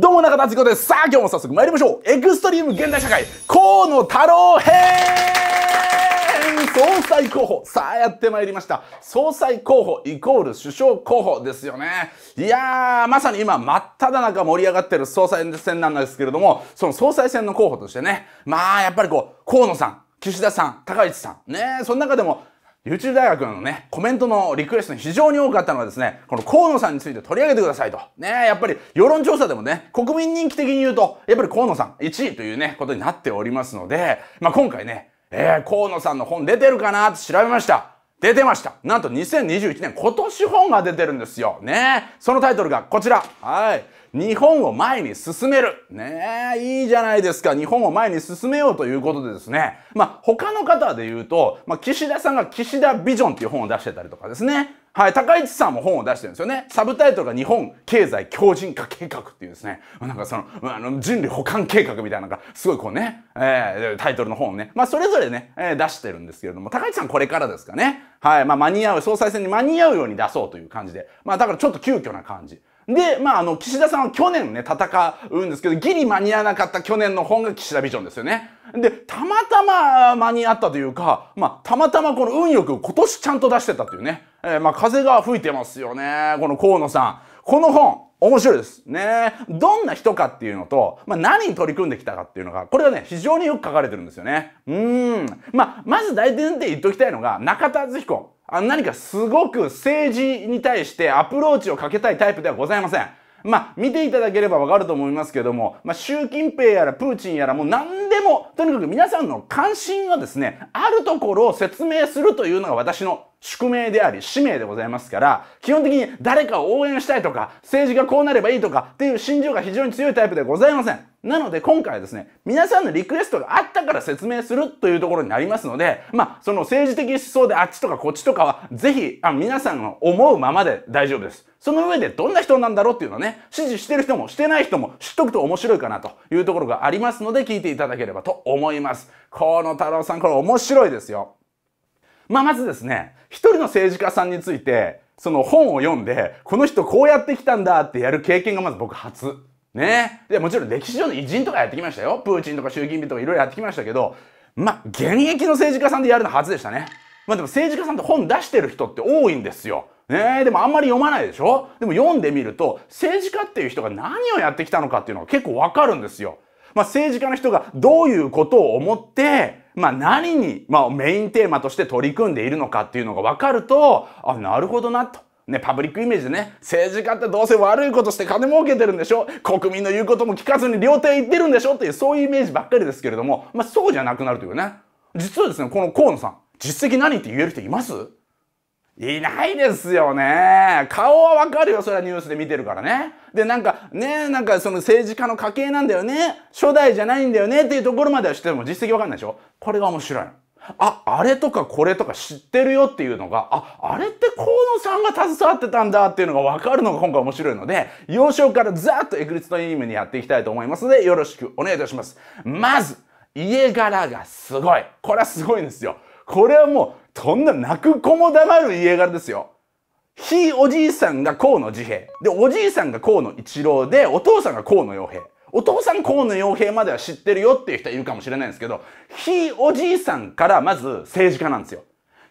どうも中田敦彦です。さあ、今日も早速参りましょう。エクストリーム現代社会、河野太郎編総裁候補さあやってまいりました総裁候補イコール首相候補ですよねいやーまさに今真っ只中盛り上がってる総裁選なんですけれどもその総裁選の候補としてねまあやっぱりこう河野さん岸田さん高市さんねその中でも YouTube 大学のね、コメントのリクエストに非常に多かったのはですね、この河野さんについて取り上げてくださいと。ねやっぱり世論調査でもね、国民人気的に言うと、やっぱり河野さん1位というね、ことになっておりますので、まあ、今回ね、えー、河野さんの本出てるかなって調べました。出てました。なんと2021年今年本が出てるんですよ。ねそのタイトルがこちら。はい。日本を前に進める。ねえ、いいじゃないですか。日本を前に進めようということでですね。まあ、他の方で言うと、まあ、岸田さんが岸田ビジョンっていう本を出してたりとかですね。はい、高市さんも本を出してるんですよね。サブタイトルが日本経済強靭化計画っていうですね、なんかその、あの人類補完計画みたいなのが、すごいこうね、えー、タイトルの本をね、まあそれぞれね、えー、出してるんですけれども、高市さんこれからですかね。はい、まあ間に合う、総裁選に間に合うように出そうという感じで、まあだからちょっと急遽な感じ。で、まあ、あの、岸田さんは去年ね、戦うんですけど、ギリ間に合わなかった去年の本が岸田ビジョンですよね。で、たまたま間に合ったというか、まあ、たまたまこの運よく今年ちゃんと出してたっていうね。えー、まあ、風が吹いてますよね。この河野さん。この本、面白いです。ねどんな人かっていうのと、まあ、何に取り組んできたかっていうのが、これがね、非常によく書かれてるんですよね。うん。まあ、まず大前提言っときたいのが、中田敦彦。あ何かすごく政治に対してアプローチをかけたいタイプではございません。まあ、見ていただければわかると思いますけども、まあ、習近平やらプーチンやらもう何でも、とにかく皆さんの関心はですね、あるところを説明するというのが私の宿命であり使命でございますから基本的に誰かを応援したいとか政治がこうなればいいとかっていう心情が非常に強いタイプでございませんなので今回はですね皆さんのリクエストがあったから説明するというところになりますのでまあその政治的思想であっちとかこっちとかは是非皆さんの思うままで大丈夫ですその上でどんな人なんだろうっていうのはね支持してる人もしてない人も知っとくと面白いかなというところがありますので聞いていただければと思います河野太郎さんこれ面白いですよまあ、まずですね、一人の政治家さんについて、その本を読んで、この人こうやってきたんだってやる経験がまず僕初。ね。で、もちろん歴史上の偉人とかやってきましたよ。プーチンとか習議平とかいろいろやってきましたけど、まあ、現役の政治家さんでやるのは初でしたね。まあでも政治家さんって本出してる人って多いんですよ。ねえ、でもあんまり読まないでしょでも読んでみると、政治家っていう人が何をやってきたのかっていうのが結構わかるんですよ。まあ政治家の人がどういうことを思って、まあ、何に、まあ、メインテーマとして取り組んでいるのかっていうのが分かると、あ、なるほどなと。ね、パブリックイメージでね、政治家ってどうせ悪いことして金儲けてるんでしょ国民の言うことも聞かずに料亭行ってるんでしょっていう、そういうイメージばっかりですけれども、まあ、そうじゃなくなるというね。実はですね、この河野さん、実績何って言える人いますいないですよね。顔はわかるよ。それはニュースで見てるからね。で、なんか、ね、なんかその政治家の家系なんだよね。初代じゃないんだよねっていうところまでは知っても実績わかんないでしょこれが面白いあ、あれとかこれとか知ってるよっていうのが、あ、あれって河野さんが携わってたんだっていうのがわかるのが今回面白いので、幼少からざっとエクリストイームにやっていきたいと思いますので、よろしくお願いいたします。まず、家柄がすごい。これはすごいんですよ。これはもう、そんな泣く子も黙る家柄ですよ。ひいおじいさんが河野治兵衛。で、おじいさんが河野一郎で、お父さんが河野洋平。お父さん河野洋平までは知ってるよっていう人はいるかもしれないんですけど、ひいおじいさんからまず政治家なんですよ。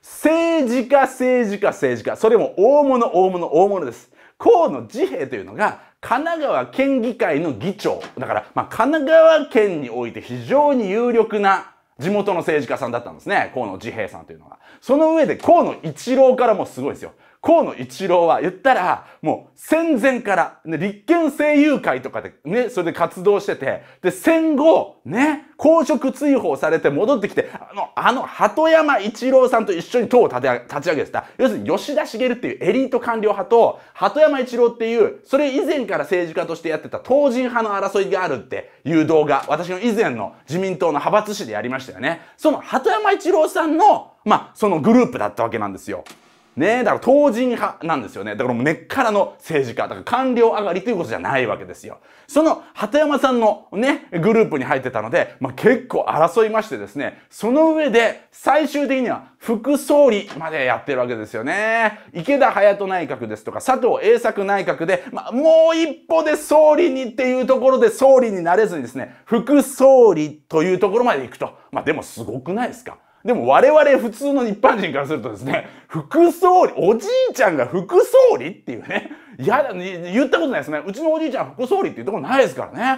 政治家、政治家、政治家。それも大物、大物、大物です。河野治兵衛というのが、神奈川県議会の議長。だから、まあ、神奈川県において非常に有力な地元の政治家さんだったんですね。河野治平さんというのは。その上で河野一郎からもすごいですよ。河野一郎は言ったら、もう戦前から、ね、立憲声友会とかでね、それで活動してて、で、戦後、ね、公職追放されて戻ってきて、あの、あの、鳩山一郎さんと一緒に党を立ち上げてた。要するに吉田茂っていうエリート官僚派と、鳩山一郎っていう、それ以前から政治家としてやってた党人派の争いがあるっていう動画、私の以前の自民党の派閥誌でやりましたよね。その鳩山一郎さんの、まあ、そのグループだったわけなんですよ。ねだから当人派なんですよね。だから根っからの政治家。だから官僚上がりということじゃないわけですよ。その鳩山さんのね、グループに入ってたので、まあ、結構争いましてですね、その上で最終的には副総理までやってるわけですよね。池田隼人内閣ですとか、佐藤栄作内閣で、まあ、もう一歩で総理にっていうところで総理になれずにですね、副総理というところまで行くと。まあ、でもすごくないですかでも我々普通の一般人からするとですね、副総理、おじいちゃんが副総理っていうね、いやだ、言ったことないですね。うちのおじいちゃん副総理っていうとこないですから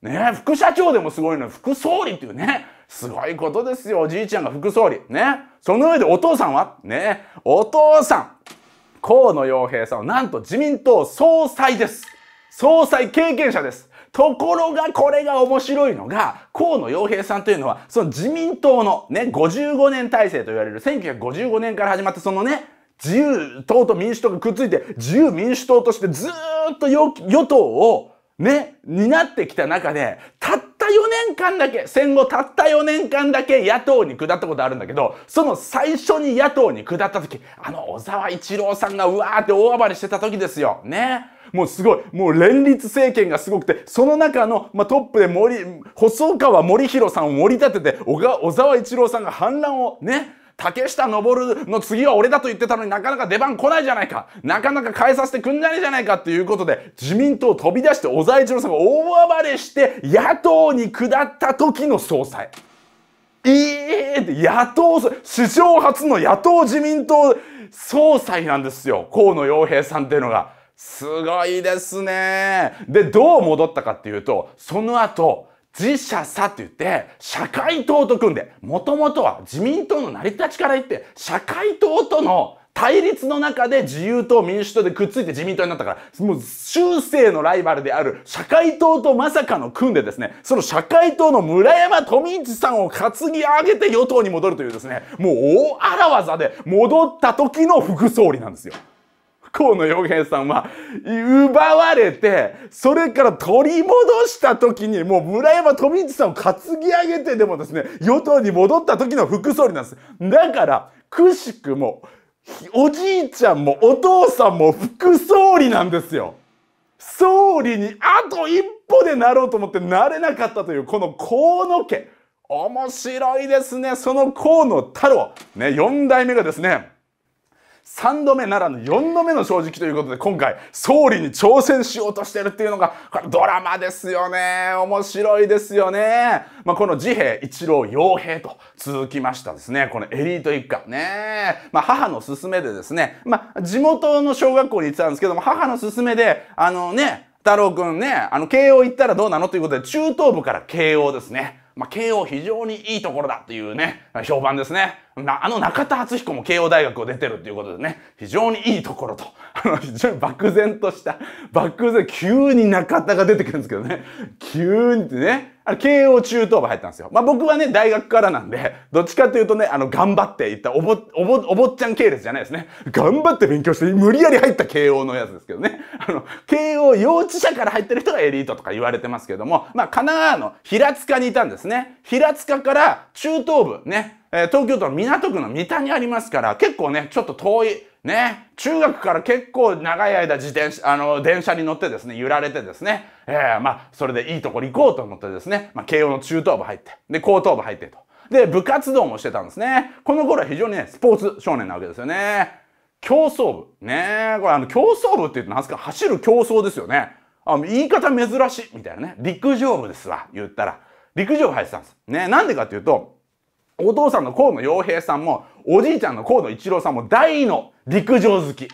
ね。ね副社長でもすごいのに、副総理っていうね、すごいことですよ。おじいちゃんが副総理。ね。その上でお父さんはね、お父さん、河野洋平さんはなんと自民党総裁です。総裁経験者です。ところがこれが面白いのが、河野洋平さんというのは、その自民党のね、55年体制と言われる、1955年から始まったそのね、自由党と民主党がくっついて、自由民主党としてずっと与党をね、担ってきた中で、たった4年間だけ、戦後たった4年間だけ野党に下ったことあるんだけど、その最初に野党に下った時、あの小沢一郎さんがうわーって大暴れしてた時ですよ。ね。もうすごい、もう連立政権がすごくて、その中の、まあ、トップで森、細川森弘さんを盛り立てて、小沢一郎さんが反乱をね、竹下登の次は俺だと言ってたのになかなか出番来ないじゃないか。なかなか変えさせてくんないじゃないかっていうことで、自民党を飛び出して小沢一郎さんが大暴れして野党に下った時の総裁。ええー、って野党、史上初の野党自民党総裁なんですよ。河野洋平さんっていうのが。すごいですね。で、どう戻ったかっていうと、その後、自社さって言って、社会党と組んで、もともとは自民党の成り立ちから言って、社会党との対立の中で自由党、民主党でくっついて自民党になったから、もう修正のライバルである社会党とまさかの組んでですね、その社会党の村山富一さんを担ぎ上げて与党に戻るというですね、もう大荒技で戻った時の副総理なんですよ。河野洋平さんは奪われて、それから取り戻した時に、もう村山富市さんを担ぎ上げてでもですね、与党に戻った時の副総理なんです。だから、くしくも、おじいちゃんもお父さんも副総理なんですよ。総理にあと一歩でなろうと思ってなれなかったという、この河野家。面白いですね。その河野太郎。ね、4代目がですね、3度目ならぬ4度目の正直ということで今回総理に挑戦しようとしてるっていうのがこれドラマですよね面白いですよね、まあ、この治平一郎傭兵と続きましたですねこのエリート一家ね、まあ、母の勧めでですね、まあ、地元の小学校に行ってたんですけども母の勧めであのね太郎くんねあの慶応行ったらどうなのということで中等部から慶応ですねまあ、慶応非常にいいところだというね、評判ですね。あの中田敦彦も慶応大学を出てるっていうことでね、非常にいいところと、あの、非常に漠然とした、漠然、急に中田が出てくるんですけどね、急にってね、あの、慶応中等部入ったんですよ。まあ、僕はね、大学からなんで、どっちかというとね、あの、頑張っていった、おぼ、おぼ、おぼっちゃん系列じゃないですね。頑張って勉強して、無理やり入った慶応のやつですけどね。あの、慶応幼稚舎から入ってる人がエリートとか言われてますけども、まあ、神奈川の平塚にいたんですね。平塚から中等部、ね、え東京都の港区の三田にありますから、結構ね、ちょっと遠い、ね、中学から結構長い間自転車、あの、電車に乗ってですね、揺られてですね、えー、まあ、それでいいところ行こうと思ってですね、まあ、慶応の中等部入って、で、高等部入ってと。で、部活動もしてたんですね。この頃は非常にね、スポーツ少年なわけですよね。競走部。ねこれあの、競走部って言って何すか走る競争ですよね。あ言い方珍しい。みたいなね。陸上部ですわ。言ったら。陸上部入ってたんです。ねなんでかっていうと、お父さんの河野洋平さんも、おじいちゃんの河野一郎さんも大の陸上好き。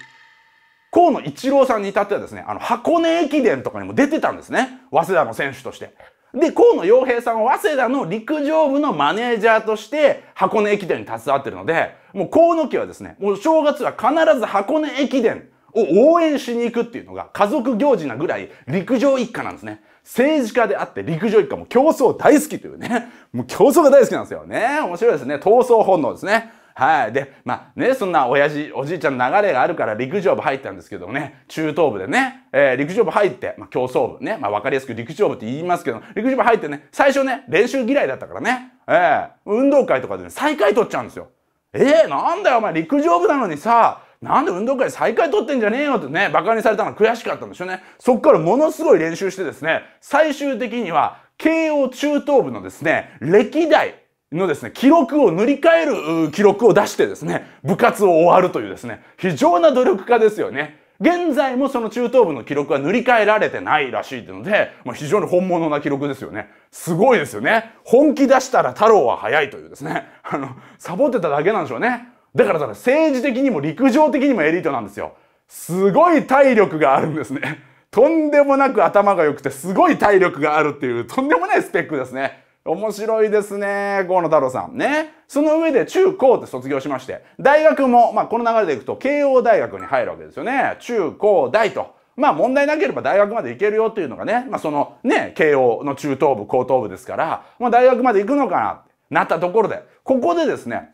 河野一郎さんに至ってはですね、あの、箱根駅伝とかにも出てたんですね。早稲田の選手として。で、河野洋平さんは早稲田の陸上部のマネージャーとして箱根駅伝に携わってるので、もう河野家はですね、もう正月は必ず箱根駅伝を応援しに行くっていうのが家族行事なぐらい陸上一家なんですね。政治家であって陸上一家も競争大好きというね、もう競争が大好きなんですよね。面白いですね。闘争本能ですね。はい。で、まあね、そんな親父、おじいちゃんの流れがあるから陸上部入ったんですけどもね、中等部でね、えー、陸上部入って、まあ、競争部ね、まあわかりやすく陸上部って言いますけど、陸上部入ってね、最初ね、練習嫌いだったからね、えー、運動会とかでね、最下位取っちゃうんですよ。えー、なんだよお前陸上部なのにさ、なんで運動会最下位取ってんじゃねえよってね、馬鹿にされたの悔しかったんでしょうね。そっからものすごい練習してですね、最終的には、慶応中等部のですね、歴代のですね、記録を塗り替える記録を出してですね、部活を終わるというですね、非常な努力家ですよね。現在もその中等部の記録は塗り替えられてないらしいというので、まあ、非常に本物な記録ですよね。すごいですよね。本気出したら太郎は早いというですね。あの、サボってただけなんでしょうね。だからだから政治的にも陸上的にもエリートなんですよ。すごい体力があるんですね。とんでもなく頭が良くてすごい体力があるっていうとんでもないスペックですね。面白いですね。河野太郎さん。ね。その上で中高って卒業しまして、大学も、まあこの流れでいくと慶応大学に入るわけですよね。中高大と。まあ問題なければ大学まで行けるよっていうのがね、まあそのね、慶応の中等部、高等部ですから、まあ大学まで行くのかなってなったところで、ここでですね、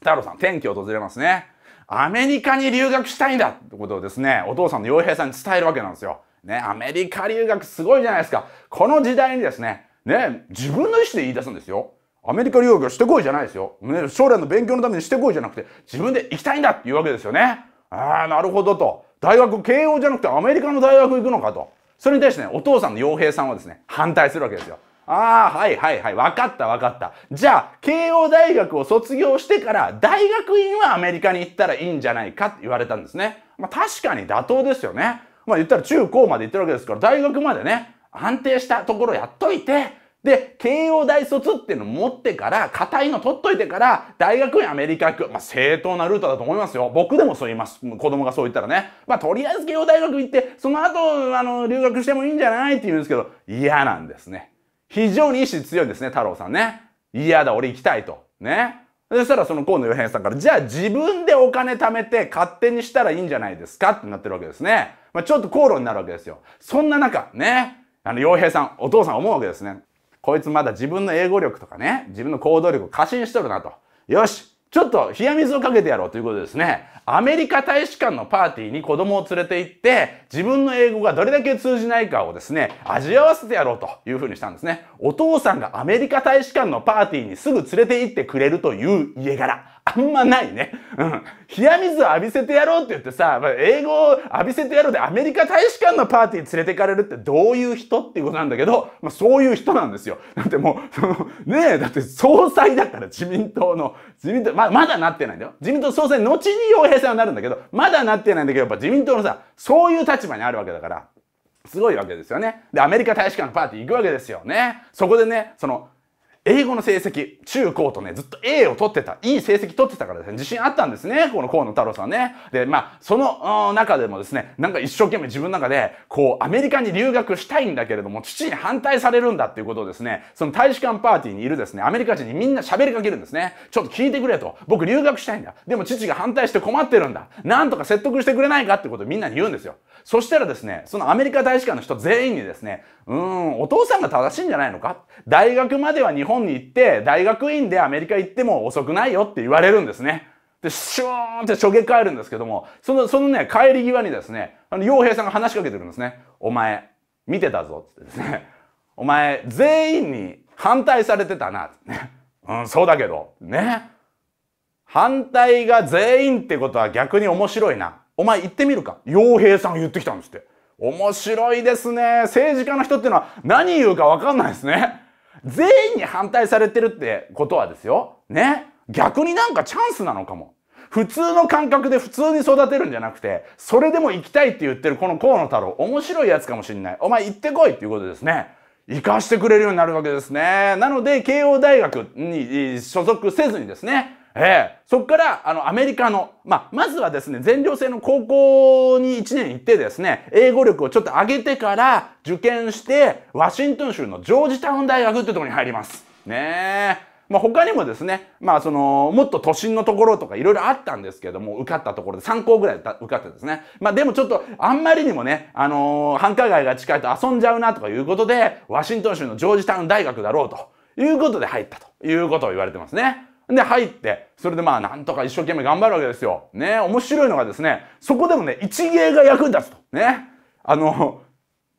太郎さん、天気を訪れますね。アメリカに留学したいんだってことをですね、お父さんの洋平さんに伝えるわけなんですよ。ね、アメリカ留学すごいじゃないですか。この時代にですね、ね、自分の意思で言い出すんですよ。アメリカ留学してこいじゃないですよ。ね、将来の勉強のためにしてこいじゃなくて、自分で行きたいんだっていうわけですよね。ああ、なるほどと。大学、慶応じゃなくてアメリカの大学行くのかと。それに対してね、お父さんの洋平さんはですね、反対するわけですよ。ああ、はいはいはい。わかったわかった。じゃあ、慶応大学を卒業してから、大学院はアメリカに行ったらいいんじゃないかって言われたんですね。まあ確かに妥当ですよね。まあ言ったら中高まで行ってるわけですから、大学までね、安定したところやっといて、で、慶応大卒っていうの持ってから、硬いの取っといてから、大学院アメリカ行く。まあ、正当なルートだと思いますよ。僕でもそう言います。子供がそう言ったらね。まあ、とりあえず慶応大学行って、その後、あの、留学してもいいんじゃないって言うんですけど、嫌なんですね。非常に意志強いんですね、太郎さんね。嫌だ、俺行きたいと。ね。そしたらその河野洋平さんから、じゃあ自分でお金貯めて勝手にしたらいいんじゃないですかってなってるわけですね。まあ、ちょっと口論になるわけですよ。そんな中、ね。あの、洋平さん、お父さん思うわけですね。こいつまだ自分の英語力とかね、自分の行動力を過信しとるなと。よしちょっと冷や水をかけてやろうということですね。アメリカ大使館のパーティーに子供を連れて行って、自分の英語がどれだけ通じないかをですね、味合わせてやろうというふうにしたんですね。お父さんがアメリカ大使館のパーティーにすぐ連れて行ってくれるという家柄。あんまないね。うん。冷や水を浴びせてやろうって言ってさ、英語を浴びせてやろうでアメリカ大使館のパーティーに連れてかれるってどういう人っていうことなんだけど、まあ、そういう人なんですよ。だってもう、その、ねえ、だって総裁だから自民党の、自民党、ま、まだなってないんだよ。自民党総裁、後に洋平さんはなるんだけど、まだなってないんだけど、やっぱ自民党のさ、そういう立場にあるわけだから。すごいわけですよね。で、アメリカ大使館のパーティー行くわけですよね。そこでね、その、英語の成績、中高とね、ずっと A を取ってた、いい成績取ってたからですね、自信あったんですね、この河野太郎さんね。で、まあ、その中でもですね、なんか一生懸命自分の中で、こう、アメリカに留学したいんだけれども、父に反対されるんだっていうことをですね、その大使館パーティーにいるですね、アメリカ人にみんな喋りかけるんですね。ちょっと聞いてくれと。僕留学したいんだ。でも父が反対して困ってるんだ。なんとか説得してくれないかってことをみんなに言うんですよ。そしたらですね、そのアメリカ大使館の人全員にですね、うん、お父さんが正しいんじゃないのか大学までは日本に行って、大学院でアメリカ行っても遅くないよって言われるんですね。で、シューンってしょげ帰るんですけども、その、そのね、帰り際にですね、あの、洋平さんが話しかけてるんですね。お前、見てたぞ、つってですね。お前、全員に反対されてたな、うん、そうだけど、ね。反対が全員ってことは逆に面白いな。お前行ってみるか。洋平さん言ってきたんですって。面白いですね。政治家の人っていうのは何言うかわかんないですね。全員に反対されてるってことはですよ。ね。逆になんかチャンスなのかも。普通の感覚で普通に育てるんじゃなくて、それでも行きたいって言ってるこの河野太郎、面白いやつかもしんない。お前行ってこいっていうことですね。生かしてくれるようになるわけですね。なので、慶応大学に所属せずにですね、えー、そこからあのアメリカの、まあ、まずはですね、全寮制の高校に1年行ってですね、英語力をちょっと上げてから受験して、ワシントン州のジョージタウン大学ってところに入ります。ねえ。まあ、他にもですね、まあ、そのもっと都心のところとかいろいろあったんですけども受かったところで3校ぐらい受かってですね、まあ、でもちょっとあんまりにもね、あのー、繁華街が近いと遊んじゃうなとかいうことでワシントン州のジョージタウン大学だろうということで入ったということを言われてますね。で、入って、それでまあ、なんとか一生懸命頑張るわけですよ。ね、面白いのがですね、そこでもね、一芸が役に立つと。ね。あの、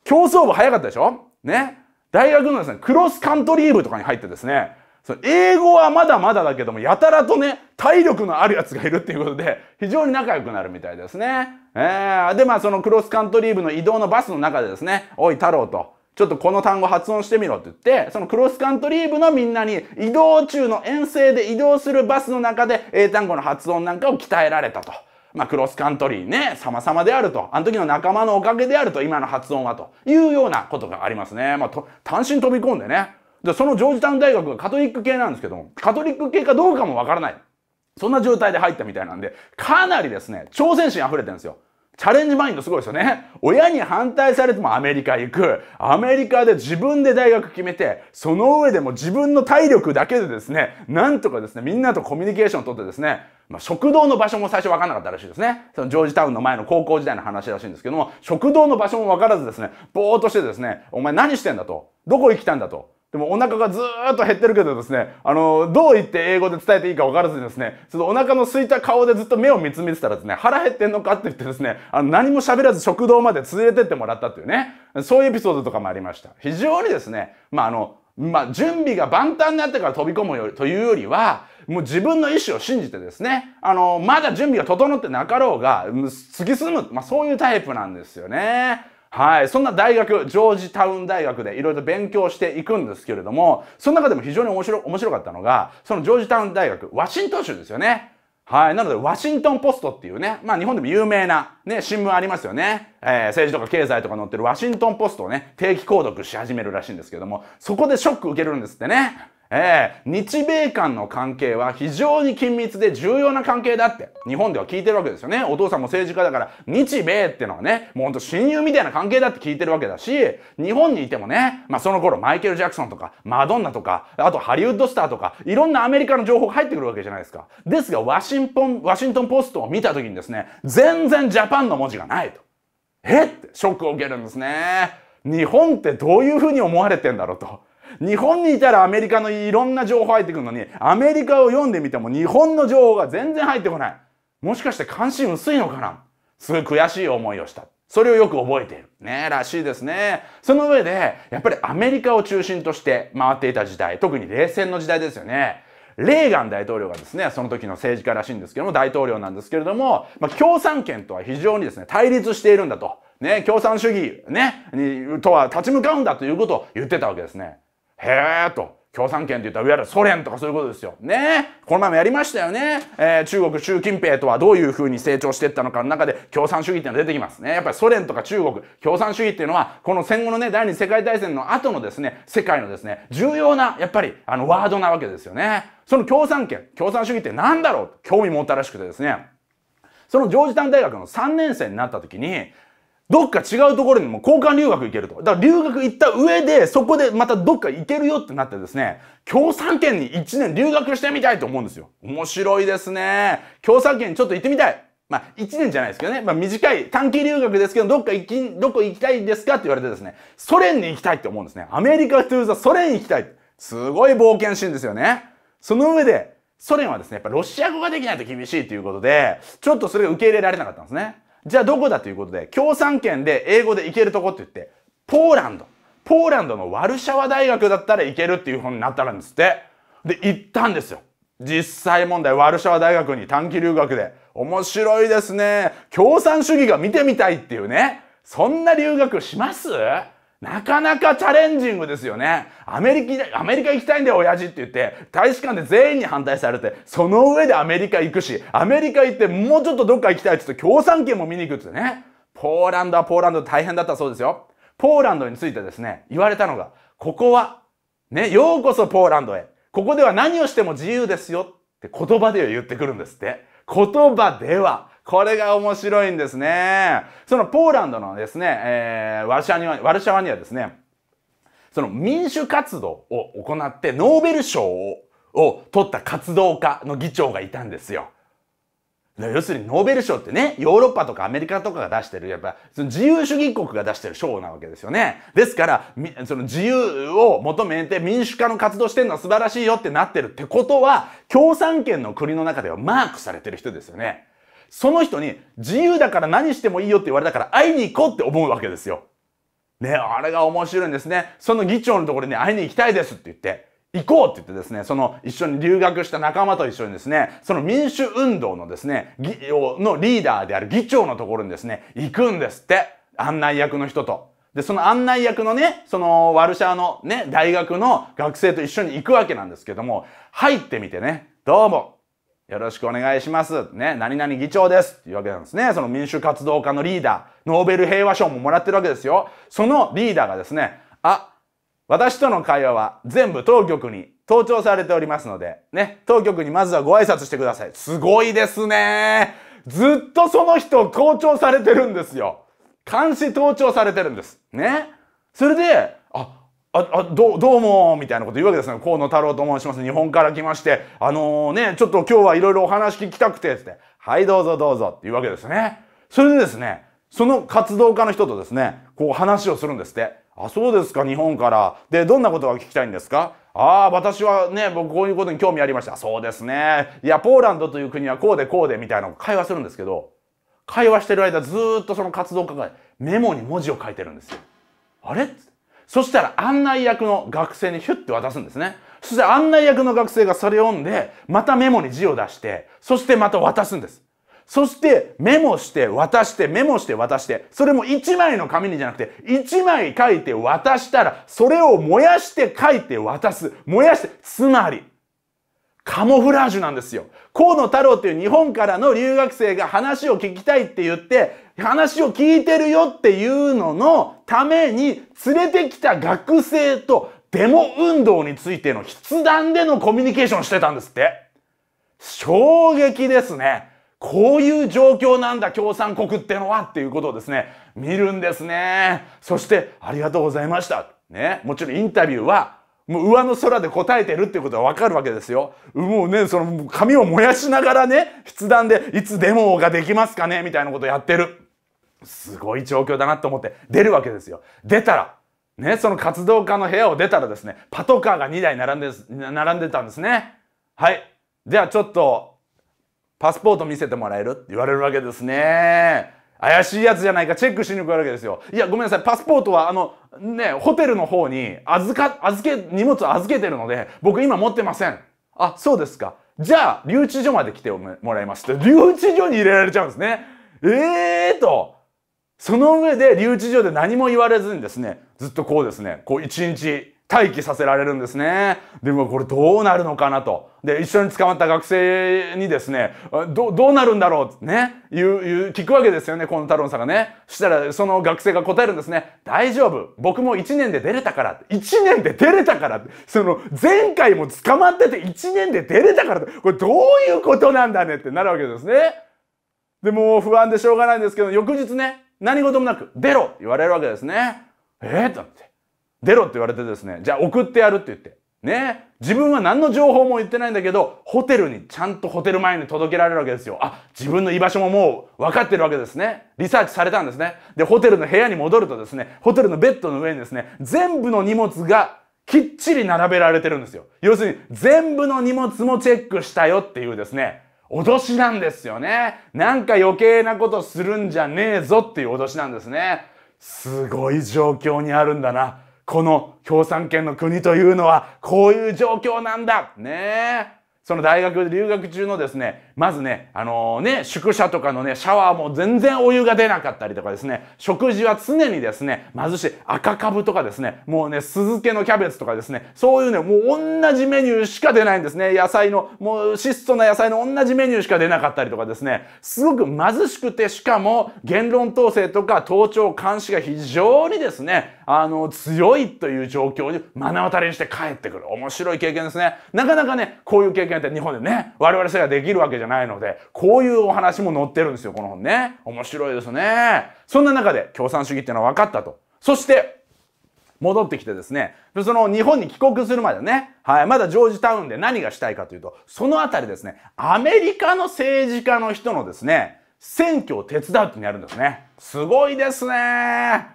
競争部早かったでしょね。大学のですね、クロスカントリー部とかに入ってですね、その英語はまだまだだけども、やたらとね、体力のあるやつがいるっていうことで、非常に仲良くなるみたいですね。えー、で、まあそのクロスカントリー部の移動のバスの中でですね、おい太郎と、ちょっとこの単語発音してみろって言って、そのクロスカントリー部のみんなに移動中の遠征で移動するバスの中で英単語の発音なんかを鍛えられたと。まあ、クロスカントリーね、様々であると。あの時の仲間のおかげであると、今の発音はというようなことがありますね。まあ、単身飛び込んでね。で、そのジョージタウン大学がカトリック系なんですけども、カトリック系かどうかもわからない。そんな状態で入ったみたいなんで、かなりですね、挑戦心溢れてるんですよ。チャレンジマインドすごいですよね。親に反対されてもアメリカ行く。アメリカで自分で大学決めて、その上でも自分の体力だけでですね、なんとかですね、みんなとコミュニケーションを取ってですね、まあ、食堂の場所も最初分かんなかったらしいですね。そのジョージタウンの前の高校時代の話らしいんですけども、食堂の場所も分からずですね、ぼーっとしてですね、お前何してんだと。どこ行きたんだと。でもお腹がずっと減ってるけどですね、あの、どう言って英語で伝えていいか分からずにですね、ちょっとお腹の空いた顔でずっと目を見つめてたらですね、腹減ってんのかって言ってですね、あの何も喋らず食堂まで連れてってもらったっていうね、そういうエピソードとかもありました。非常にですね、まああの、まあ、準備が万端になってから飛び込むよりというよりは、もう自分の意思を信じてですね、あの、まだ準備が整ってなかろうが、突き進む、まあ、そういうタイプなんですよね。はい。そんな大学、ジョージタウン大学でいろいろ勉強していくんですけれども、その中でも非常に面白面白かったのが、そのジョージタウン大学、ワシントン州ですよね。はい。なので、ワシントンポストっていうね、まあ日本でも有名なね、新聞ありますよね。えー、政治とか経済とか載ってるワシントンポストをね、定期購読し始めるらしいんですけども、そこでショック受けるんですってね。えー、日米間の関係は非常に緊密で重要な関係だって日本では聞いてるわけですよねお父さんも政治家だから日米ってのはねもうほんと親友みたいな関係だって聞いてるわけだし日本にいてもね、まあ、その頃マイケル・ジャクソンとかマドンナとかあとハリウッドスターとかいろんなアメリカの情報が入ってくるわけじゃないですかですがワシントンワシントン・ポストを見た時にですね全然ジャパンの文字がないとえってショックを受けるんですね日本ってどういうふうに思われてんだろうと日本にいたらアメリカのいろんな情報入ってくるのに、アメリカを読んでみても日本の情報が全然入ってこない。もしかして関心薄いのかなすごい悔しい思いをした。それをよく覚えている。ねえ、らしいですね。その上で、やっぱりアメリカを中心として回っていた時代、特に冷戦の時代ですよね。レーガン大統領がですね、その時の政治家らしいんですけども、大統領なんですけれども、まあ、共産権とは非常にですね、対立しているんだと。ね、共産主義、ね、に、とは立ち向かうんだということを言ってたわけですね。へえと。共産権って言ったらいわゆるソ連とかそういうことですよ。ねこの前もやりましたよね。えー、中国、習近平とはどういうふうに成長していったのかの中で共産主義っていうのが出てきますね。やっぱりソ連とか中国、共産主義っていうのは、この戦後のね、第二次世界大戦の後のですね、世界のですね、重要な、やっぱり、あの、ワードなわけですよね。その共産権、共産主義って何だろう興味持ったらしくてですね。そのジョージタウン大学の3年生になった時に、どっか違うところにも交換留学行けると。だから留学行った上で、そこでまたどっか行けるよってなってですね、共産圏に1年留学してみたいと思うんですよ。面白いですね。共産圏にちょっと行ってみたい。まあ、1年じゃないですけどね。まあ、短い短期留学ですけど、どっか行き、どこ行きたいですかって言われてですね、ソ連に行きたいって思うんですね。アメリカというザソ連に行きたい。すごい冒険心ですよね。その上で、ソ連はですね、やっぱロシア語ができないと厳しいということで、ちょっとそれが受け入れられなかったんですね。じゃあどこだということで、共産圏で英語で行けるとこって言って、ポーランド。ポーランドのワルシャワ大学だったら行けるっていう本になったんですって。で、行ったんですよ。実際問題、ワルシャワ大学に短期留学で。面白いですね。共産主義が見てみたいっていうね。そんな留学しますなかなかチャレンジングですよね。アメリカ、アメリカ行きたいんだよ、親父って言って、大使館で全員に反対されて、その上でアメリカ行くし、アメリカ行ってもうちょっとどっか行きたいって言って、共産圏も見に行くってね。ポーランドはポーランド大変だったそうですよ。ポーランドについてですね、言われたのが、ここは、ね、ようこそポーランドへ。ここでは何をしても自由ですよって言葉で言ってくるんですって。言葉では、これが面白いんですね。そのポーランドのですね、えー、ワルシャには、ワルシャワにはですね、その民主活動を行ってノーベル賞をを取った活動家の議長がいたんですよ。要するにノーベル賞ってね、ヨーロッパとかアメリカとかが出してる、やっぱ、その自由主義国が出してる賞なわけですよね。ですから、その自由を求めて民主化の活動してるのは素晴らしいよってなってるってことは、共産権の国の中ではマークされてる人ですよね。その人に自由だから何してもいいよって言われたから会いに行こうって思うわけですよ。ね、あれが面白いんですね。その議長のところに会いに行きたいですって言って、行こうって言ってですね、その一緒に留学した仲間と一緒にですね、その民主運動のですね、議のリーダーである議長のところにですね、行くんですって。案内役の人と。で、その案内役のね、そのワルシャーのね、大学の学生と一緒に行くわけなんですけども、入ってみてね、どうも、よろしくお願いします。ね、何々議長です。っていうわけなんですね。その民主活動家のリーダー、ノーベル平和賞ももらってるわけですよ。そのリーダーがですね、あ、私との会話は全部当局に盗聴されておりますので、ね、当局にまずはご挨拶してください。すごいですね。ずっとその人を盗聴されてるんですよ。監視盗聴されてるんです。ね。それで、ああどどうもみたいなこと言うわけですね河野太郎と申します日本から来ましてあのー、ねちょっと今日はいろいろお話聞きたくてってはいどうぞどうぞっていうわけですねそれでですねその活動家の人とですねこう話をするんですってあそうですか日本からでどんなことが聞きたいんですかああ、私はね、僕こういうことに興味ありました。そうですね。いや、ポーランドという国はこうでこうでみたいな会話するんですけど、会話してる間ずっとその活動家がメモに文字を書いてるんですよ。あれそしたら案内役の学生にヒュッて渡すんですね。そして案内役の学生がそれを読んで、またメモに字を出して、そしてまた渡すんです。そしてメモして渡してメモして渡して、それも一枚の紙にじゃなくて、一枚書いて渡したら、それを燃やして書いて渡す。燃やして、つまり、カモフラージュなんですよ。河野太郎っていう日本からの留学生が話を聞きたいって言って、話を聞いてるよっていうののために連れてきた学生とデモ運動についての筆談でのコミュニケーションしてたんですって。衝撃ですね。こういう状況なんだ共産国ってのはっていうことをですね、見るんですね。そしてありがとうございました。ね、もちろんインタビューはもう上の空で答えてるってことはわかるわけですよ。もうね、その髪を燃やしながらね、筆談でいつデモができますかねみたいなことやってる。すごい状況だなと思って出るわけですよ。出たら、ね、その活動家の部屋を出たらですね、パトカーが2台並んで、並んでたんですね。はい。じゃあちょっと、パスポート見せてもらえるって言われるわけですね。怪しいやつじゃないかチェックしに来るわけですよ。いや、ごめんなさい。パスポートは、あの、ね、ホテルの方に預か、預け、荷物を預けてるので、僕今持ってません。あ、そうですか。じゃあ、留置所まで来てもらいますって、留置所に入れられちゃうんですね。ええー、と。その上で留置所で何も言われずにですね、ずっとこうですね、こう一日待機させられるんですね。でもこれどうなるのかなと。で、一緒に捕まった学生にですね、どどうなるんだろうってね、言う、言う、聞くわけですよね、この太郎さんがね。したら、その学生が答えるんですね。大丈夫。僕も一年で出れたから。一年で出れたから。その、前回も捕まってて一年で出れたから。これどういうことなんだねってなるわけですね。で、も不安でしょうがないんですけど、翌日ね、何事もなく、出ろって言われるわけですね。えー、だって。出ろって言われてですね、じゃあ送ってやるって言って。ね自分は何の情報も言ってないんだけど、ホテルにちゃんとホテル前に届けられるわけですよ。あ、自分の居場所ももう分かってるわけですね。リサーチされたんですね。で、ホテルの部屋に戻るとですね、ホテルのベッドの上にですね、全部の荷物がきっちり並べられてるんですよ。要するに、全部の荷物もチェックしたよっていうですね、脅しなんですよね。なんか余計なことするんじゃねえぞっていう脅しなんですね。すごい状況にあるんだな。この共産権の国というのはこういう状況なんだ。ねえ。その大学留学中のですね、まずね、あのー、ね、宿舎とかのね、シャワーも全然お湯が出なかったりとかですね、食事は常にですね、貧しい赤株とかですね、もうね、酢漬けのキャベツとかですね、そういうね、もう同じメニューしか出ないんですね。野菜の、もう質素な野菜の同じメニューしか出なかったりとかですね、すごく貧しくて、しかも言論統制とか盗聴監視が非常にですね、あの、強いという状況に目の当たりにして帰ってくる。面白い経験ですね。なかなかね、こういう経験験って日本でね、我々世代できるわけじゃないので、こういうお話も載ってるんですよ、この本ね。面白いですね。そんな中で共産主義っていうのは分かったと。そして、戻ってきてですね、その日本に帰国するまでね、はい、まだジョージタウンで何がしたいかというと、そのあたりですね、アメリカの政治家の人のですね、選挙を手伝うってやるんですね。すごいですね。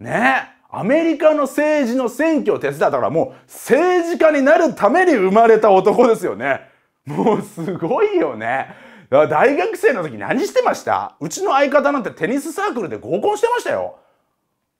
ねアメリカの政治の選挙を手伝ったからもう政治家になるために生まれた男ですよね。もうすごいよね。大学生の時何してましたうちの相方なんてテニスサークルで合コンしてましたよ。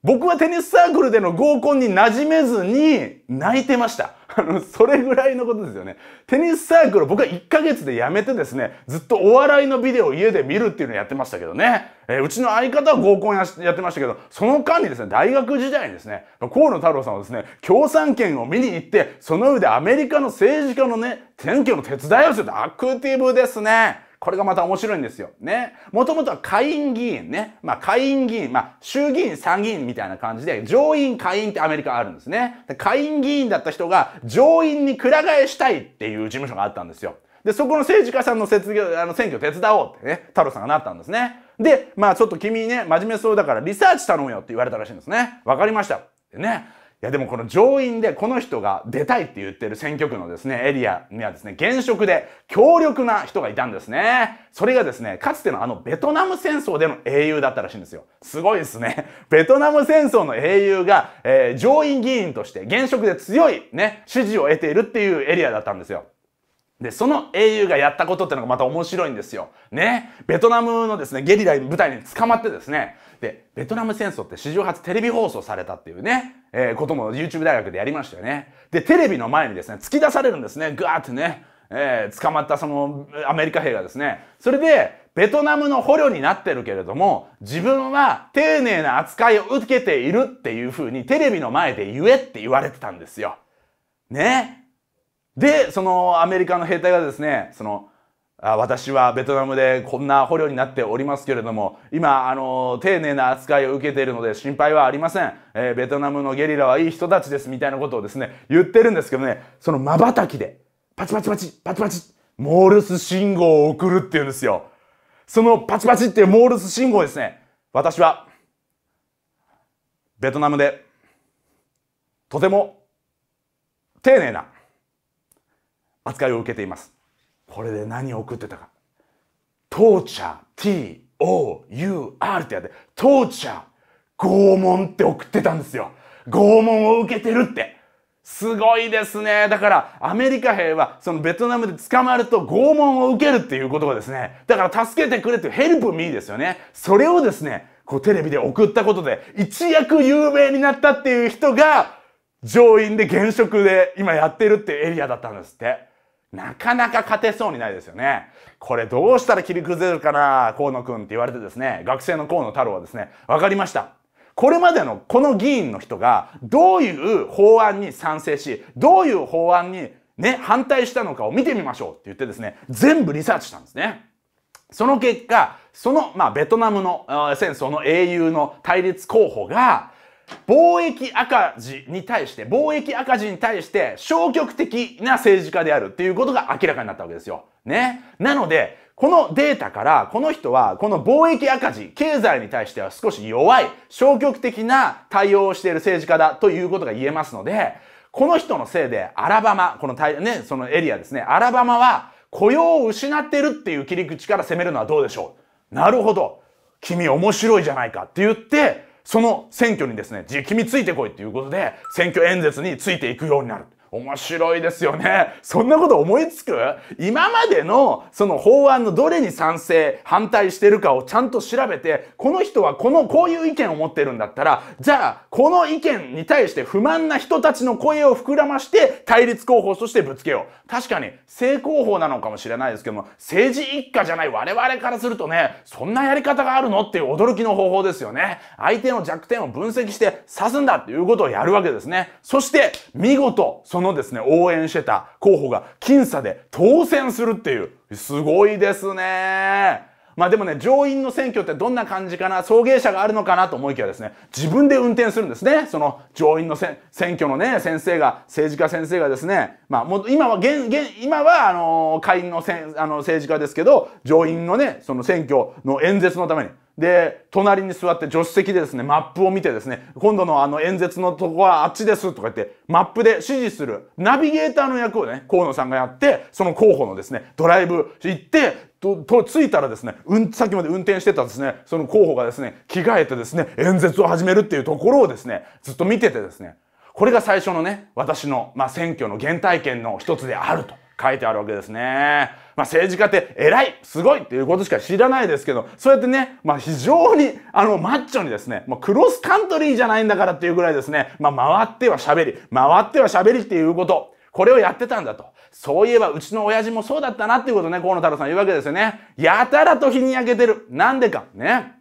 僕はテニスサークルでの合コンに馴染めずに泣いてました。あの、それぐらいのことですよね。テニスサークル僕は1ヶ月で辞めてですね、ずっとお笑いのビデオを家で見るっていうのをやってましたけどね。えー、うちの相方は合コンやってましたけど、その間にですね、大学時代にですね、河野太郎さんはですね、共産圏を見に行って、その上でアメリカの政治家のね、選挙の手伝いをするアクティブですね。これがまた面白いんですよ。ね。もともとは下院議員ね。まあ、下院議員、まあ、衆議院、参議院みたいな感じで、上院、下院ってアメリカあるんですね。下院議員だった人が上院にく替えしたいっていう事務所があったんですよ。で、そこの政治家さんの説業、あの、選挙手伝おうってね、太郎さんがなったんですね。で、まあちょっと君ね、真面目そうだからリサーチ頼むよって言われたらしいんですね。わかりました。でね、いやでもこの上院でこの人が出たいって言ってる選挙区のですね、エリアにはですね、現職で強力な人がいたんですね。それがですね、かつてのあのベトナム戦争での英雄だったらしいんですよ。すごいですね。ベトナム戦争の英雄が、えー、上院議員として現職で強いね、支持を得ているっていうエリアだったんですよ。で、その英雄がやったことってのがまた面白いんですよ。ね。ベトナムのですね、ゲリラ部隊に捕まってですね、で、ベトナム戦争って史上初テレビ放送されたっていうね、えー、ことも YouTube 大学でやりましたよね。で、テレビの前にですね、突き出されるんですね。ぐわーってね、えー、捕まったそのアメリカ兵がですね。それで、ベトナムの捕虜になってるけれども、自分は丁寧な扱いを受けているっていうふうにテレビの前で言えって言われてたんですよ。ね。で、そのアメリカの兵隊がですね、その、私はベトナムでこんな捕虜になっておりますけれども今あの丁寧な扱いを受けているので心配はありません、えー、ベトナムのゲリラはいい人たちですみたいなことをですね言ってるんですけどねその瞬きでパチパチパチパチパチモールス信号を送るっていうんですよそのパチパチっていうモールス信号ですね私はベトナムでとても丁寧な扱いを受けていますこれで何を送ってたか。トーチャー、T-O-U-R ってやって、トーチャー、拷問って送ってたんですよ。拷問を受けてるって。すごいですね。だから、アメリカ兵は、そのベトナムで捕まると拷問を受けるっていうことがですね、だから助けてくれっていうヘルプミーですよね。それをですね、こうテレビで送ったことで、一躍有名になったっていう人が、上院で現職で今やってるってエリアだったんですって。なかなか勝てそうにないですよね。これどうしたら切り崩れるかな、河野くんって言われてですね、学生の河野太郎はですね、わかりました。これまでのこの議員の人がどういう法案に賛成し、どういう法案にね、反対したのかを見てみましょうって言ってですね、全部リサーチしたんですね。その結果、その、まあ、ベトナムの戦争の英雄の対立候補が、貿易赤字に対して、貿易赤字に対して消極的な政治家であるっていうことが明らかになったわけですよ。ね。なので、このデータから、この人は、この貿易赤字、経済に対しては少し弱い、消極的な対応をしている政治家だということが言えますので、この人のせいで、アラバマ、このね、そのエリアですね、アラバマは雇用を失ってるっていう切り口から攻めるのはどうでしょうなるほど。君面白いじゃないかって言って、その選挙にですね、じきみついてこいっていうことで、選挙演説についていくようになる。面白いですよね。そんなこと思いつく今までのその法案のどれに賛成、反対してるかをちゃんと調べて、この人はこの、こういう意見を持ってるんだったら、じゃあ、この意見に対して不満な人たちの声を膨らまして、対立候補としてぶつけよう。確かに、正攻法なのかもしれないですけども、政治一家じゃない我々からするとね、そんなやり方があるのっていう驚きの方法ですよね。相手の弱点を分析して刺すんだっていうことをやるわけですね。そして、見事、そそのですね、応援してた候補が僅差で当選するっていう、すごいですね。まあでもね、上院の選挙ってどんな感じかな、送迎車があるのかなと思いきやですね、自分で運転するんですね。その上院の選挙のね、先生が、政治家先生がですね、まあも今は、現、現、今は、あのー、下院のせあの政治家ですけど、上院のね、その選挙の演説のために、で、隣に座って助手席でですね、マップを見てですね、今度のあの演説のとこはあっちですとか言って、マップで指示するナビゲーターの役をね、河野さんがやって、その候補のですね、ドライブ行って、と、と、着いたらですね、うん、さっきまで運転してたですね、その候補がですね、着替えてですね、演説を始めるっていうところをですね、ずっと見ててですね、これが最初のね、私の、まあ、選挙の原体験の一つであると書いてあるわけですね。まあ、政治家って偉いすごいっていうことしか知らないですけど、そうやってね、まあ、非常に、あの、マッチョにですね、まあ、クロスカントリーじゃないんだからっていうぐらいですね、まあ、回っては喋り、回っては喋りっていうこと、これをやってたんだと。そういえば、うちの親父もそうだったなっていうことね、河野太郎さん言うわけですよね。やたらと日に焼けてる。なんでか。ね。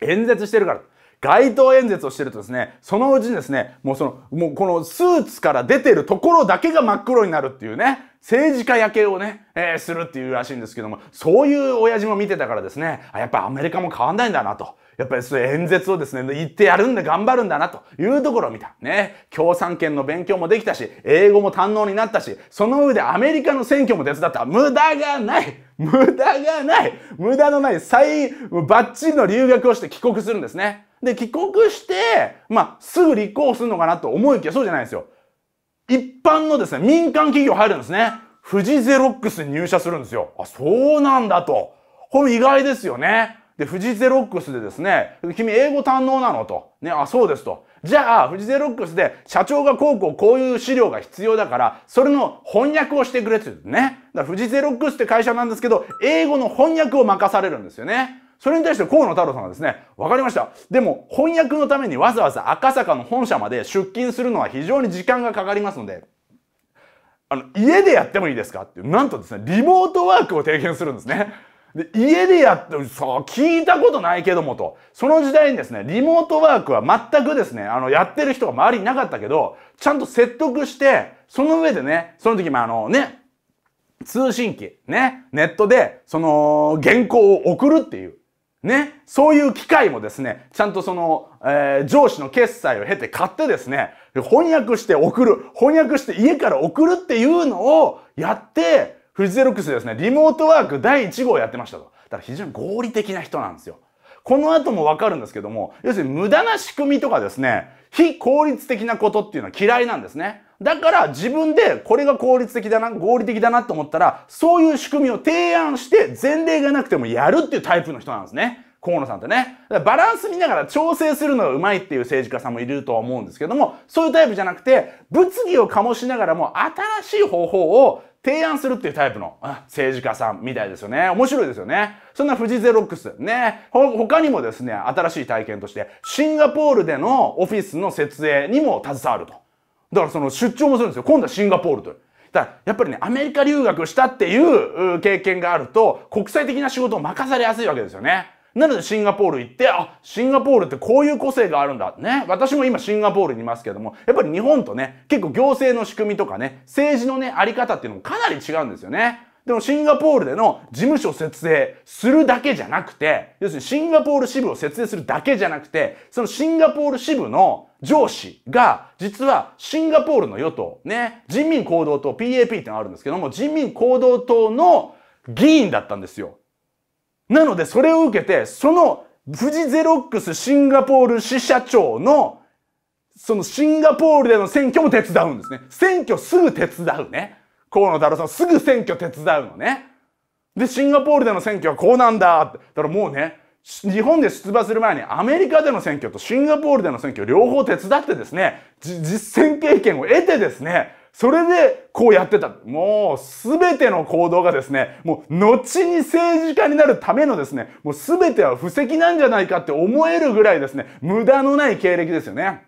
演説してるから。街頭演説をしてるとですね、そのうちにですね、もうその、もうこのスーツから出てるところだけが真っ黒になるっていうね。政治家やけをね、えー、するっていうらしいんですけども、そういう親父も見てたからですね、あやっぱアメリカも変わんないんだなと。やっぱりそう演説をですね、言ってやるんで頑張るんだなというところを見た。ね。共産権の勉強もできたし、英語も堪能になったし、その上でアメリカの選挙も手伝った。無駄がない無駄がない無駄のない最、バッチリの留学をして帰国するんですね。で、帰国して、まあ、すぐ立候補するのかなと思いきや、そうじゃないんですよ。一般のですね、民間企業入るんですね。富士ゼロックスに入社するんですよ。あ、そうなんだと。これ意外ですよね。で、富士ゼロックスでですね、君英語堪能なのと。ね、あ、そうですと。じゃあ、富士ゼロックスで社長がこうこうこういう資料が必要だから、それの翻訳をしてくれって言うね。だから富士ゼロックスって会社なんですけど、英語の翻訳を任されるんですよね。それに対して河野太郎さんはですね、わかりました。でも、翻訳のためにわざわざ赤坂の本社まで出勤するのは非常に時間がかかりますので、あの、家でやってもいいですかっていう、なんとですね、リモートワークを提言するんですね。で、家でやって、そう、聞いたことないけどもと。その時代にですね、リモートワークは全くですね、あの、やってる人が周りになかったけど、ちゃんと説得して、その上でね、その時、まあのね、通信機、ね、ネットで、その、原稿を送るっていう。ね、そういう機会もですね、ちゃんとその、えー、上司の決済を経て買ってですね、翻訳して送る、翻訳して家から送るっていうのをやって、フジゼロックスですね、リモートワーク第1号やってましたと。だから非常に合理的な人なんですよ。この後もわかるんですけども、要するに無駄な仕組みとかですね、非効率的なことっていうのは嫌いなんですね。だから自分でこれが効率的だな、合理的だなと思ったら、そういう仕組みを提案して前例がなくてもやるっていうタイプの人なんですね。河野さんってね。バランス見ながら調整するのがうまいっていう政治家さんもいるとは思うんですけども、そういうタイプじゃなくて、物議を醸しながらも新しい方法を提案するっていうタイプの政治家さんみたいですよね。面白いですよね。そんな富士ゼロックスね。他にもですね、新しい体験として、シンガポールでのオフィスの設営にも携わると。だからその出張もするんですよ。今度はシンガポールと。だからやっぱりね、アメリカ留学したっていう経験があると、国際的な仕事を任されやすいわけですよね。なのでシンガポール行って、あ、シンガポールってこういう個性があるんだ。ね。私も今シンガポールにいますけども、やっぱり日本とね、結構行政の仕組みとかね、政治のね、あり方っていうのもかなり違うんですよね。でもシンガポールでの事務所設営するだけじゃなくて、要するにシンガポール支部を設営するだけじゃなくて、そのシンガポール支部の上司が、実はシンガポールの与党、ね、人民行動党 PAP ってのがあるんですけども、人民行動党の議員だったんですよ。なのでそれを受けて、その富士ゼロックスシンガポール支社長のそのシンガポールでの選挙も手伝うんですね。選挙すぐ手伝うね。河野太郎さんすぐ選挙手伝うのね。で、シンガポールでの選挙はこうなんだって。だからもうね、日本で出馬する前にアメリカでの選挙とシンガポールでの選挙両方手伝ってですね、実践経験を得てですね、それでこうやってた。もうすべての行動がですね、もう後に政治家になるためのですね、もうすべては布石なんじゃないかって思えるぐらいですね、無駄のない経歴ですよね。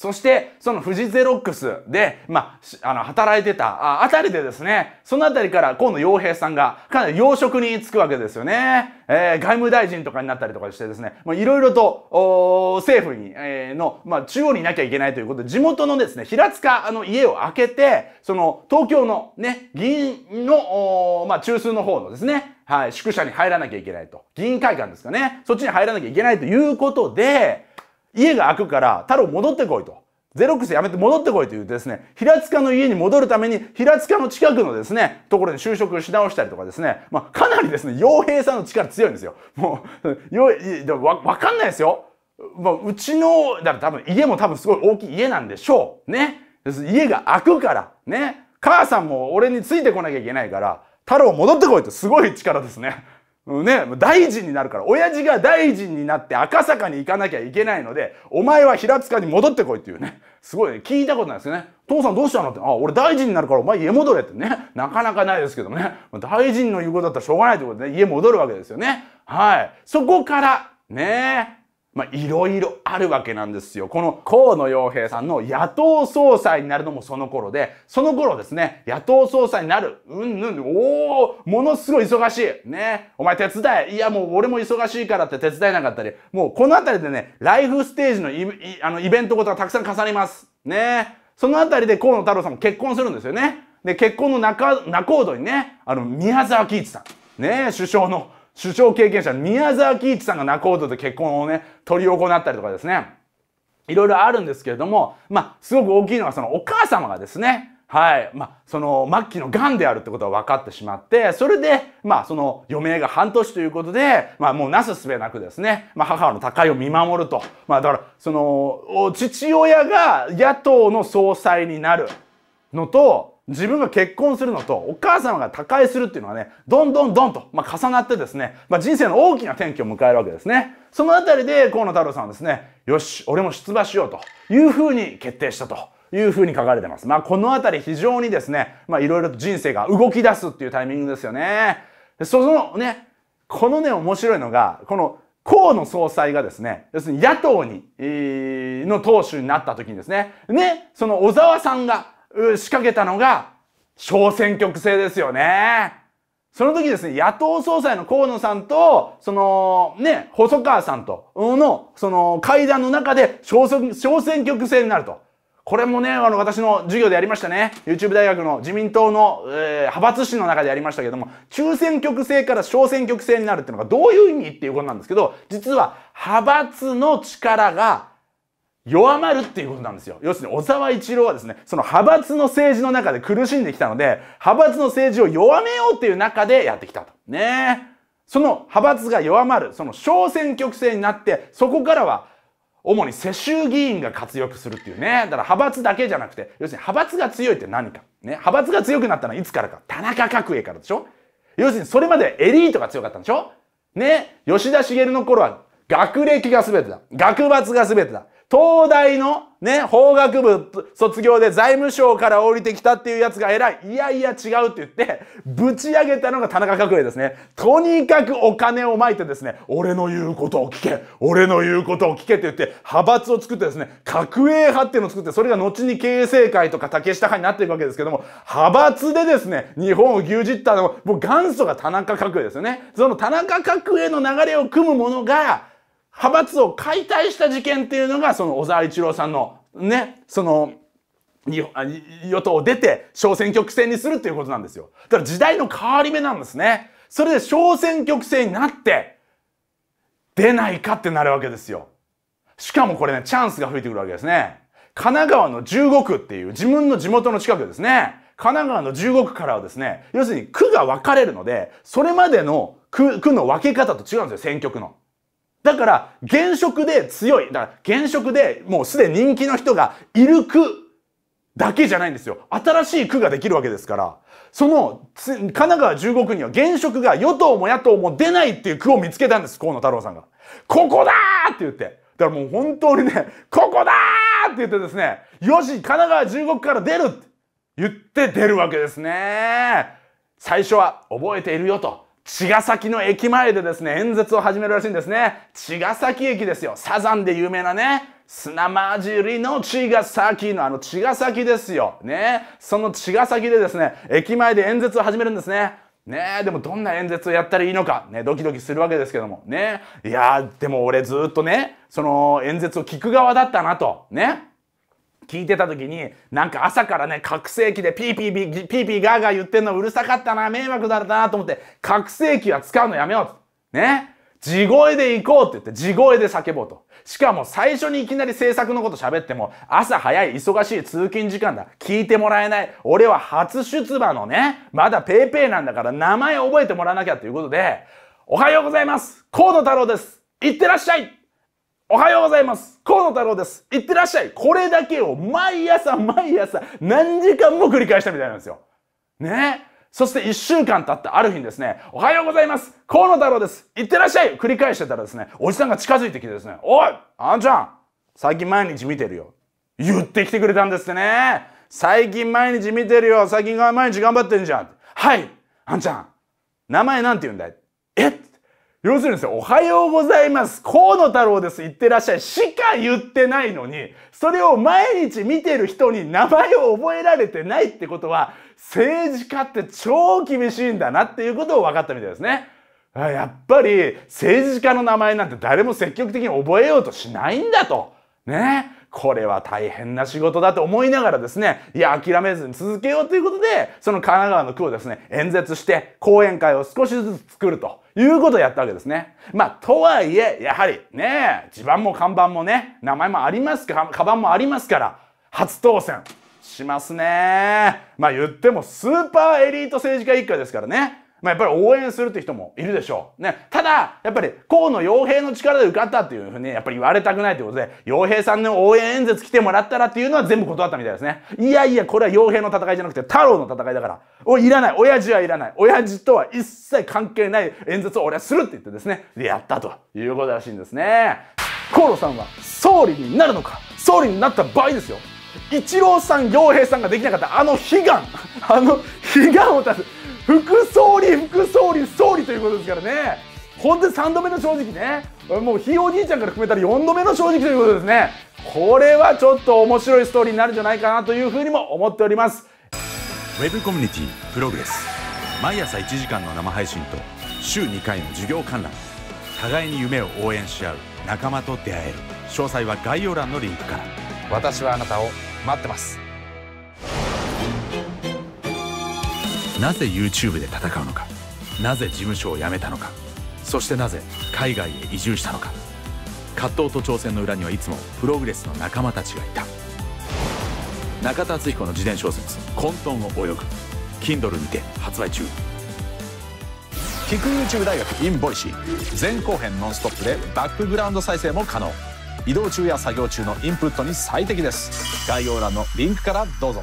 そして、その富士ゼロックスで、まあ、あの、働いてた、あ、あたりでですね、そのあたりから河野洋平さんが、かなり要職に就くわけですよね。えー、外務大臣とかになったりとかしてですね、まあ、いろいろと、お政府に、えー、の、まあ、中央にいなきゃいけないということで、地元のですね、平塚、あの、家を開けて、その、東京のね、議員の、おまあ、中枢の方のですね、はい、宿舎に入らなきゃいけないと。議員会館ですかね。そっちに入らなきゃいけないということで、家が開くから太郎戻ってこいと。ゼロックスやめて戻ってこいというですね、平塚の家に戻るために、平塚の近くのですね、ところに就職し直したりとかですね、まあ、かなりですね、傭兵さんの力強いんですよ。もう、よいわ、わかんないですよ。まあ、うちの、だから多分家も多分すごい大きい家なんでしょう。ね。家が開くから、ね。母さんも俺についてこなきゃいけないから、太郎戻ってこいとすごい力ですね。ね、大臣になるから、親父が大臣になって赤坂に行かなきゃいけないので、お前は平塚に戻ってこいっていうね、すごいね、聞いたことないですよね。父さんどうしたのって、あ、俺大臣になるからお前家戻れってね、なかなかないですけどね、大臣の言うことだったらしょうがないってことで、ね、家戻るわけですよね。はい。そこから、ねまあ、いろいろあるわけなんですよ。この河野洋平さんの野党総裁になるのもその頃で、その頃ですね、野党総裁になる、うんぬん、おおものすごい忙しい。ね。お前手伝え。いや、もう俺も忙しいからって手伝えなかったり、もうこのあたりでね、ライフステージのイあのイベントことがたくさん重なります。ね。そのあたりで河野太郎さんも結婚するんですよね。で、結婚の仲、仲人にね、あの、宮沢喜一さん。ね、首相の。首相経験者宮沢喜一さんが仲人と結婚をね執り行ったりとかですねいろいろあるんですけれどもまあすごく大きいのはそのお母様がですねはい。まあ、その、末期の癌であるってことは分かってしまって、それで、まあ、その、余命が半年ということで、まあ、もうなすすべなくですね、まあ、母の他界を見守ると。まあ、だから、その、父親が野党の総裁になるのと、自分が結婚するのとお母様が他界するっていうのはね、どんどんどんと、まあ、重なってですね、まあ、人生の大きな転機を迎えるわけですね。そのあたりで河野太郎さんはですね、よし、俺も出馬しようというふうに決定したと。いうふうに書かれてます。まあ、このあたり非常にですね、まあ、いろいろと人生が動き出すっていうタイミングですよね。そのね、このね、面白いのが、この河野総裁がですね、要するに野党に、えー、の党首になった時にですね、ね、その小沢さんが、仕掛けたのが小選挙区制ですよね。その時ですね、野党総裁の河野さんと、その、ね、細川さんとの、その会談の中で小小選挙区制になると。これもね、あの、私の授業でやりましたね。YouTube 大学の自民党の、えー、派閥誌の中でやりましたけども、中選挙区制から小選挙区制になるっていうのがどういう意味っていうことなんですけど、実は、派閥の力が弱まるっていうことなんですよ。要するに小沢一郎はですね、その派閥の政治の中で苦しんできたので、派閥の政治を弱めようっていう中でやってきたと。ねその派閥が弱まる、その小選挙区制になって、そこからは主に世襲議員が活躍するっていうね。だから派閥だけじゃなくて、要するに派閥が強いって何か。ね。派閥が強くなったのはいつからか。田中角栄からでしょ要するにそれまでエリートが強かったんでしょね。吉田茂の頃は学歴が全てだ。学閥が全てだ。東大のね、法学部卒業で財務省から降りてきたっていうやつが偉い。いやいや違うって言って、ぶち上げたのが田中角栄ですね。とにかくお金をまいてですね、俺の言うことを聞け俺の言うことを聞けって言って、派閥を作ってですね、角栄派っていうのを作って、それが後に経成会とか竹下派になっていくわけですけども、派閥でですね、日本を牛耳ったのは、もう元祖が田中角栄ですよね。その田中角栄の流れを組むものが、派閥を解体した事件っていうのがその小沢一郎さんのねその与党を出て小選挙区制にするっていうことなんですよだから時代の変わり目なんですねそれで小選挙区制になって出ないかってなるわけですよしかもこれねチャンスが吹いてくるわけですね神奈川の15区っていう自分の地元の近くですね神奈川の15区からはですね要するに区が分かれるのでそれまでの区区の分け方と違うんですよ選挙区のだから、現職で強い。だから、現職でもうすでに人気の人がいる区だけじゃないんですよ。新しい区ができるわけですから、その、神奈川15区には現職が与党も野党も出ないっていう区を見つけたんです、河野太郎さんが。ここだーって言って。だからもう本当にね、ここだーって言ってですね、よし、神奈川15区から出るって言って出るわけですね。最初は覚えているよと。茅ヶ崎の駅前でですね、演説を始めるらしいんですね。茅ヶ崎駅ですよ。サザンで有名なね、砂混じりの茅ヶ崎のあの茅ヶ崎ですよ。ね。その茅ヶ崎でですね、駅前で演説を始めるんですね。ねでもどんな演説をやったらいいのか、ね、ドキドキするわけですけども。ね。いやでも俺ずっとね、その演説を聞く側だったなと。ね。聞いてた時になんか朝からね拡声器でピーピーピーピーピーガーガー言ってんのうるさかったな迷惑だったなと思って拡声器は使うのやめようね地声で行こうって言って地声で叫ぼうとしかも最初にいきなり制作のこと喋っても朝早い忙しい通勤時間だ聞いてもらえない俺は初出馬のねまだ paypay なんだから名前覚えてもらわなきゃということでおはようございます河野太郎ですいってらっしゃいおはようございます。河野太郎です。いってらっしゃい。これだけを毎朝毎朝何時間も繰り返したみたいなんですよ。ねそして1週間経ったある日にですね、おはようございます。河野太郎です。いってらっしゃい。繰り返してたらですね、おじさんが近づいてきてですね、おいあんちゃん最近毎日見てるよ。言ってきてくれたんですってね。最近毎日見てるよ。最近毎日頑張ってんじゃん。はいあんちゃん名前なんて言うんだいえ要するにですね、おはようございます。河野太郎です。行ってらっしゃい。しか言ってないのに、それを毎日見てる人に名前を覚えられてないってことは、政治家って超厳しいんだなっていうことを分かったみたいですね。やっぱり政治家の名前なんて誰も積極的に覚えようとしないんだと。ね。これは大変な仕事だと思いながらですね、いや、諦めずに続けようということで、その神奈川の区をですね、演説して、講演会を少しずつ作ると。いうことをやったわけですね。まあ、とはいえ、やはりね、地盤も看板もね、名前もありますか、カバンもありますから、初当選しますね。まあ言ってもスーパーエリート政治家一家ですからね。まあ、やっぱり応援するって人もいるでしょう。ね。ただ、やっぱり河野洋平の力で受かったっていうふうに、やっぱり言われたくないということで、洋平さんの応援演説来てもらったらっていうのは全部断ったみたいですね。いやいや、これは洋平の戦いじゃなくて太郎の戦いだから。おい、いらない。親父はいらない。親父とは一切関係ない演説を俺はするって言ってですね、で、やったということらしいんですね。河野さんは総理になるのか総理になった場合ですよ。一郎さん、洋平さんができなかったあの悲願、あの悲願を出す。副総理副総理総理ということですからね本当に3度目の正直ねもうひいおじいちゃんから含めたら4度目の正直ということですねこれはちょっと面白いストーリーになるんじゃないかなというふうにも思っておりますウェブコミュニティプログレス毎朝1時間の生配信と週2回の授業観覧互いに夢を応援し合う仲間と出会える詳細は概要欄のリンクから私はあなたを待ってますなぜ YouTube で戦うのかなぜ事務所を辞めたのかそしてなぜ海外へ移住したのか葛藤と挑戦の裏にはいつもプログレスの仲間たちがいた中田敦彦の自伝小説「混沌を泳ぐ」Kindle にて発売中キク YouTube 大学 in ボイシー前後編ノンストップでバックグラウンド再生も可能移動中や作業中のインプットに最適です概要欄のリンクからどうぞ